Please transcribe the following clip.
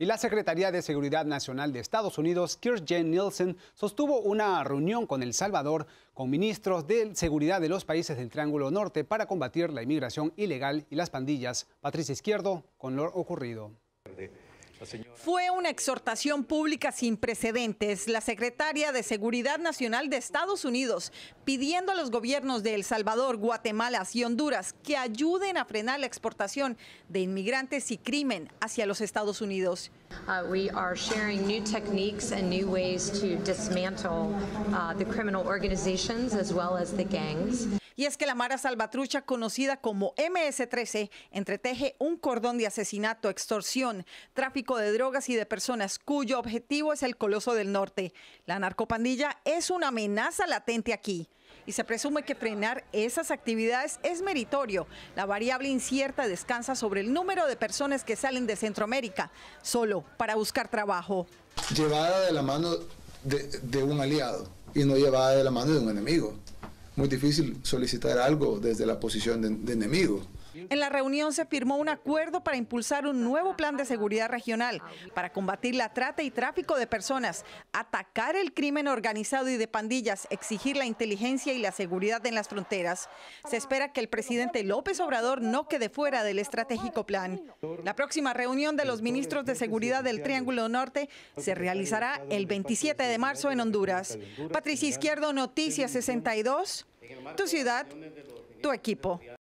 y la Secretaría de Seguridad Nacional de Estados Unidos, Kirstjen Nielsen, sostuvo una reunión con El Salvador con ministros de seguridad de los países del Triángulo Norte para combatir la inmigración ilegal y las pandillas. Patricia Izquierdo con lo ocurrido. Fue una exhortación pública sin precedentes. La secretaria de Seguridad Nacional de Estados Unidos pidiendo a los gobiernos de El Salvador, Guatemala y Honduras que ayuden a frenar la exportación de inmigrantes y crimen hacia los Estados Unidos. Uh, we are sharing new techniques and new ways to dismantle uh, the criminal organizations as well as the gangs. Y es que la Mara Salvatrucha, conocida como MS-13, entreteje un cordón de asesinato, extorsión, tráfico de drogas y de personas cuyo objetivo es el Coloso del Norte. La narcopandilla es una amenaza latente aquí y se presume que frenar esas actividades es meritorio. La variable incierta descansa sobre el número de personas que salen de Centroamérica solo para buscar trabajo. Llevada de la mano de, un aliado y no llevada de la mano de un enemigo. Muy difícil solicitar algo desde la posición de enemigo. En la reunión se firmó un acuerdo para impulsar un nuevo plan de seguridad regional para combatir la trata y tráfico de personas, atacar el crimen organizado y de pandillas, exigir la inteligencia y la seguridad en las fronteras. Se espera que el presidente López Obrador no quede fuera del estratégico plan. La próxima reunión de los ministros de seguridad del Triángulo Norte se realizará el 27 de marzo en Honduras. Patricia Izquierdo, Noticias 62, tu ciudad, tu equipo.